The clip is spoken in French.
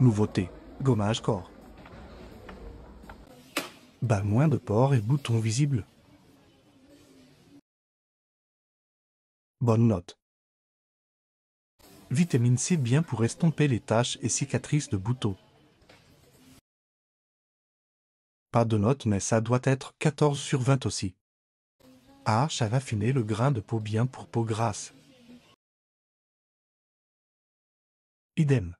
Nouveauté, gommage corps. Bas moins de pores et boutons visibles. Bonne note. Vitamine C bien pour estomper les taches et cicatrices de boutons. Pas de note mais ça doit être 14 sur 20 aussi. H ah, à affiner le grain de peau bien pour peau grasse. Idem.